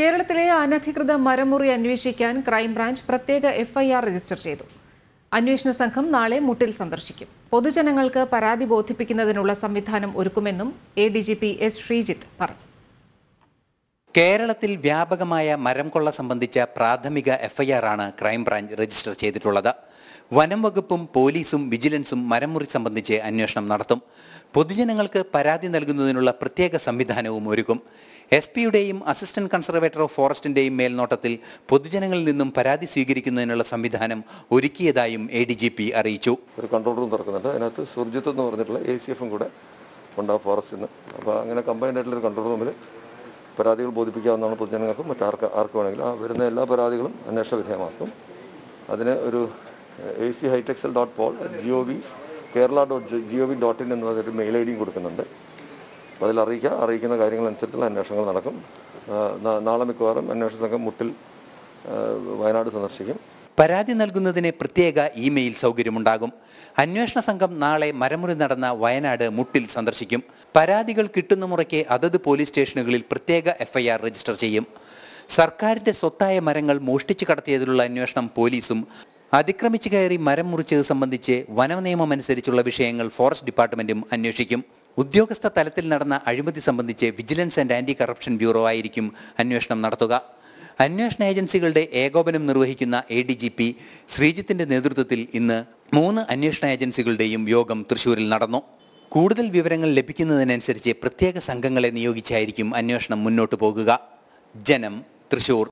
കേരളത്തിലെ അനധികൃത മരമുറി അന്വേഷിക്കാൻ ക്രൈംബ്രാഞ്ച് പ്രത്യേക എഫ്ഐആർ രജിസ്റ്റർ ചെയ്തു അന്വേഷണ സംഘം നാളെ മുട്ടിൽ സന്ദർശിക്കും പൊതുജനങ്ങൾക്ക് പരാതി ബോധിപ്പിക്കുന്നതിനുള്ള സംവിധാനം ഒരുക്കുമെന്നും A D G P S Sreejith പറഞ്ഞു കേരളത്തിൽ വ്യാപകമായ മരം കൊള്ള സംബന്ധിച്ച പ്രാഥമിക എഫ്ഐആർ ആണ് ക്രൈംബ്രാഞ്ച് രജിസ്റ്റർ ചെയ്തിട്ടുള്ളത് വനം വകുപ്പും പോലീസും വിജിലൻസും മരംമുറി സംബന്ധിച്ച് അന്വേഷണം നടത്തും പൊതുജനങ്ങൾക്ക് പരാതി നൽകുന്നതിനുള്ള പ്രത്യേക സംവിധാനവും ഒരുക്കും എസ് പിയുടെയും അസിസ്റ്റന്റ് കൺസർവേറ്റർ ഓഫ് ഫോറസ്റ്റിന്റെയും മേൽനോട്ടത്തിൽ പൊതുജനങ്ങളിൽ നിന്നും പരാതി സ്വീകരിക്കുന്നതിനുള്ള സംവിധാനം ഒരുക്കിയതായും എ ഡി ജി പി അറിയിച്ചു ഒരു കൺട്രോൾ റൂം തുറക്കുന്നുണ്ട് അതിനകത്ത് സുർജിത്ത് എന്ന് പറഞ്ഞിട്ടുള്ള എ സി എഫും കൂടെ ഉണ്ട് ഫോറസ്റ്റിന് അപ്പോൾ അങ്ങനെ കമ്പൈൻഡ് ആയിട്ടുള്ള ഒരു കൺട്രോൾ റൂമിൽ പരാതികൾ ബോധിപ്പിക്കാവുന്നതാണ് പൊതുജനങ്ങൾക്കും മറ്റാർക്ക് ആർക്ക് വേണമെങ്കിലും ആ വരുന്ന എല്ലാ പരാതികളും അന്വേഷണ വിധേയമാക്കും അതിന് ഒരു എ സി hitechcell dot pol G O V Kerala dot G O V dot in എന്നതൊരു മെയിൽ ഐ ഡിയും കൊടുക്കുന്നുണ്ട് അപ്പോൾ അതിൽ അറിയിക്കുക അറിയിക്കുന്ന കാര്യങ്ങളനുസരിച്ചുള്ള അന്വേഷണങ്ങൾ നടക്കും നാളെ മിക്കവാറും അന്വേഷണ സംഘം മുട്ടിൽ വയനാട് സന്ദർശിക്കും പരാതി നൽകുന്നതിന് പ്രത്യേക ഇമെയിൽ സൗകര്യമുണ്ടാകും അന്വേഷണ സംഘം നാളെ മരമുറി നടന്ന വയനാട് മുട്ടിൽ സന്ദർശിക്കും പരാതികൾ കിട്ടുന്ന മുറയ്ക്ക് അതത് പോലീസ് സ്റ്റേഷനുകളിൽ പ്രത്യേക എഫ്ഐആർ രജിസ്റ്റർ ചെയ്യും സർക്കാരിന്റെ സ്വത്തായ മരങ്ങൾ മോഷ്ടിച്ചു കടത്തിയതിലുള്ള അന്വേഷണം പോലീസും അതിക്രമിച്ചു കയറി മരം മുറിച്ചത് സംബന്ധിച്ച് വനനിയമം അനുസരിച്ചുള്ള വിഷയങ്ങൾ ഫോറസ്റ്റ് ഡിപ്പാർട്ട്മെന്റും അന്വേഷിക്കും ഉദ്യോഗസ്ഥ തലത്തിൽ നടന്ന അഴിമതി സംബന്ധിച്ച് vigilance and anti corruption bureau ആയിരിക്കും അന്വേഷണം നടത്തുക അന്വേഷണ ഏജൻസികളുടെ ഏകോപനം നിർവഹിക്കുന്ന എ ഡി ജി പി ശ്രീജിത്തിന്റെ നേതൃത്വത്തിൽ ഇന്ന് മൂന്ന് അന്വേഷണ ഏജൻസികളുടെയും യോഗം തൃശൂരിൽ നടന്നു കൂടുതൽ വിവരങ്ങൾ ലഭിക്കുന്നതിനനുസരിച്ച് പ്രത്യേക സംഘങ്ങളെ നിയോഗിച്ചായിരിക്കും അന്വേഷണം മുന്നോട്ടു പോകുക ജനം തൃശൂർ